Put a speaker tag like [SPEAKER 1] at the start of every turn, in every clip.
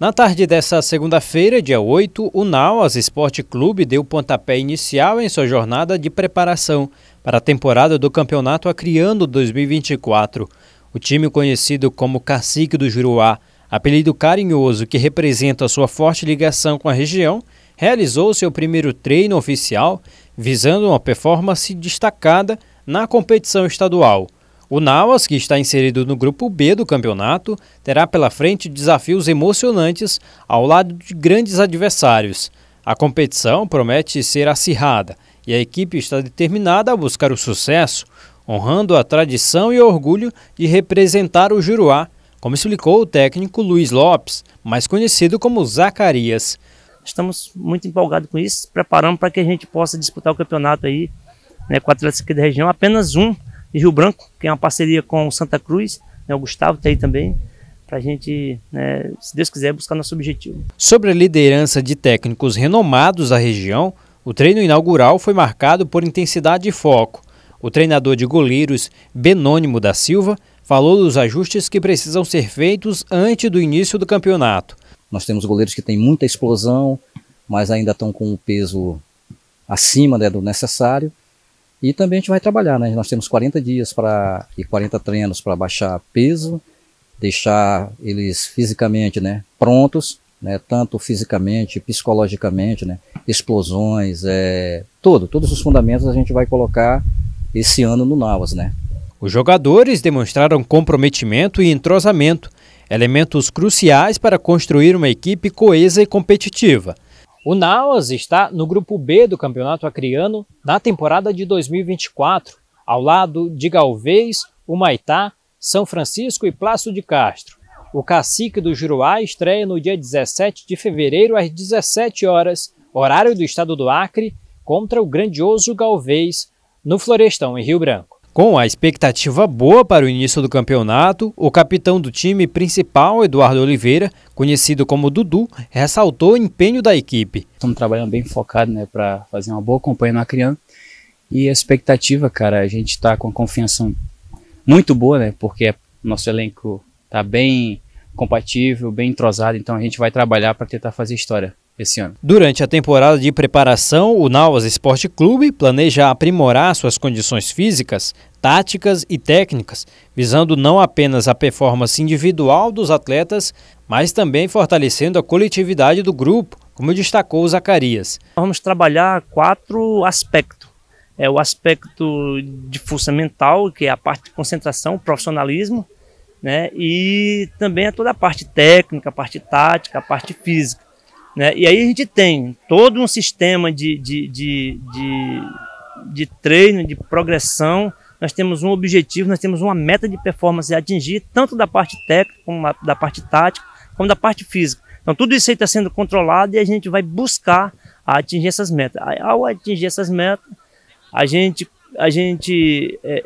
[SPEAKER 1] Na tarde dessa segunda-feira, dia 8, o Nauas Esporte Clube deu pontapé inicial em sua jornada de preparação para a temporada do Campeonato Acriano 2024. O time conhecido como Cacique do Juruá, apelido carinhoso que representa sua forte ligação com a região, realizou seu primeiro treino oficial visando uma performance destacada na competição estadual. O Nauas, que está inserido no grupo B do campeonato, terá pela frente desafios emocionantes ao lado de grandes adversários. A competição promete ser acirrada e a equipe está determinada a buscar o sucesso, honrando a tradição e orgulho de representar o Juruá, como explicou o técnico Luiz Lopes, mais conhecido como Zacarias. Estamos muito empolgados com isso, preparando para que a gente
[SPEAKER 2] possa disputar o campeonato aí, né, com atletas da região, apenas um de Rio Branco, que é uma parceria com Santa Cruz, né, o Gustavo está aí também, para a gente, né, se Deus quiser, buscar nosso objetivo.
[SPEAKER 1] Sobre a liderança de técnicos renomados da região, o treino inaugural foi marcado por intensidade e foco. O treinador de goleiros, Benônimo da Silva, falou dos ajustes que precisam ser feitos antes do início do campeonato. Nós temos goleiros que têm muita explosão, mas ainda estão com o peso acima né, do necessário. E também a gente vai trabalhar, né? Nós temos 40 dias para e 40 treinos para baixar peso, deixar eles fisicamente, né, prontos, né, tanto fisicamente, psicologicamente, né, explosões, é, tudo, todos os fundamentos a gente vai colocar esse ano no Navas, né? Os jogadores demonstraram comprometimento e entrosamento, elementos cruciais para construir uma equipe coesa e competitiva. O Naos está no grupo B do Campeonato Acreano na temporada de 2024, ao lado de Galvez, Humaitá, São Francisco e Plácio de Castro. O cacique do Juruá estreia no dia 17 de fevereiro às 17 horas, horário do estado do Acre, contra o grandioso Galvez, no Florestão, em Rio Branco. Com a expectativa boa para o início do campeonato, o capitão do time principal, Eduardo Oliveira, conhecido como Dudu, ressaltou o empenho da equipe. Estamos trabalhando bem focado né, para fazer uma boa campanha na criança. E a expectativa, cara, a gente está com a confiança muito boa, né? Porque nosso elenco está bem compatível, bem entrosado, então a gente vai trabalhar para tentar fazer história esse ano. Durante a temporada de preparação, o Nauas Esporte Clube planeja aprimorar suas condições físicas, táticas e técnicas, visando não apenas a performance individual dos atletas, mas também fortalecendo a coletividade do grupo, como destacou o Zacarias. Vamos trabalhar quatro
[SPEAKER 2] aspectos. É o aspecto de força mental, que é a parte de concentração, profissionalismo, né? e também é toda a parte técnica, a parte tática, a parte física. Né? E aí a gente tem todo um sistema de, de, de, de, de treino, de progressão, nós temos um objetivo, nós temos uma meta de performance a atingir, tanto da parte técnica, como da parte tática, como da parte física. Então tudo isso aí está sendo controlado e a gente vai buscar atingir essas metas. Ao atingir essas metas, a gente, a gente é, é,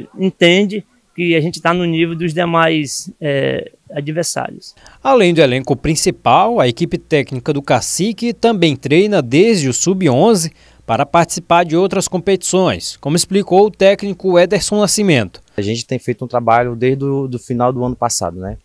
[SPEAKER 2] é, entende que a gente está no nível dos demais é, adversários.
[SPEAKER 1] Além do elenco principal, a equipe técnica do Cacique também treina desde o Sub-11
[SPEAKER 3] para participar de outras competições, como explicou o técnico Ederson Nascimento. A gente tem feito um trabalho desde o final do ano passado, né?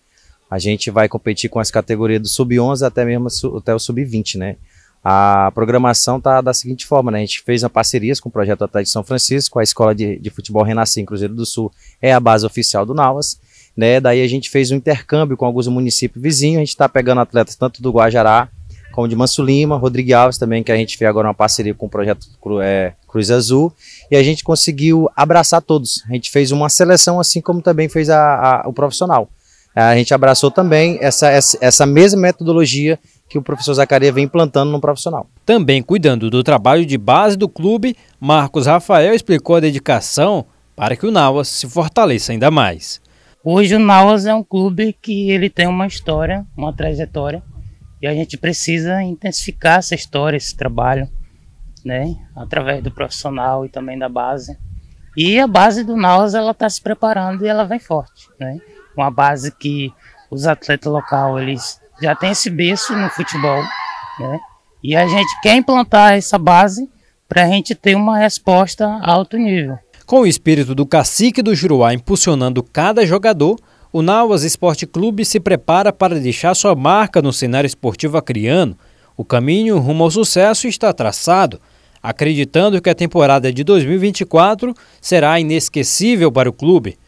[SPEAKER 3] A gente vai competir com as categorias do Sub-11 até mesmo até o Sub-20, né? A programação tá da seguinte forma, né? A gente fez uma parceria com o Projeto Atlético de São Francisco, a Escola de, de Futebol Renascer em Cruzeiro do Sul é a base oficial do Nauas. Né? Daí a gente fez um intercâmbio com alguns municípios vizinhos, a gente está pegando atletas tanto do Guajará, como de Manso Lima, Rodrigo Alves também, que a gente fez agora uma parceria com o projeto é, Cruz Azul, e a gente conseguiu abraçar todos. A gente fez uma seleção, assim como também fez a, a, o profissional. É, a gente abraçou também essa, essa, essa mesma metodologia que o professor Zacaria vem implantando no profissional.
[SPEAKER 1] Também cuidando do trabalho de base do clube, Marcos Rafael explicou a dedicação para que o Nauas se fortaleça ainda mais. Hoje o Nauas é um clube que ele tem uma história,
[SPEAKER 2] uma trajetória, e a gente precisa intensificar essa história, esse trabalho, né? Através do profissional e também da base. E a base do Nauas ela está se preparando e ela vem forte, né? Uma base que os atletas locais eles já têm esse berço no futebol, né? E a gente quer implantar essa base
[SPEAKER 1] para a gente ter uma resposta a alto nível. Com o espírito do cacique do Juruá impulsionando cada jogador, o Nauas Esporte Clube se prepara para deixar sua marca no cenário esportivo acriano. O caminho rumo ao sucesso está traçado, acreditando que a temporada de 2024 será inesquecível para o clube.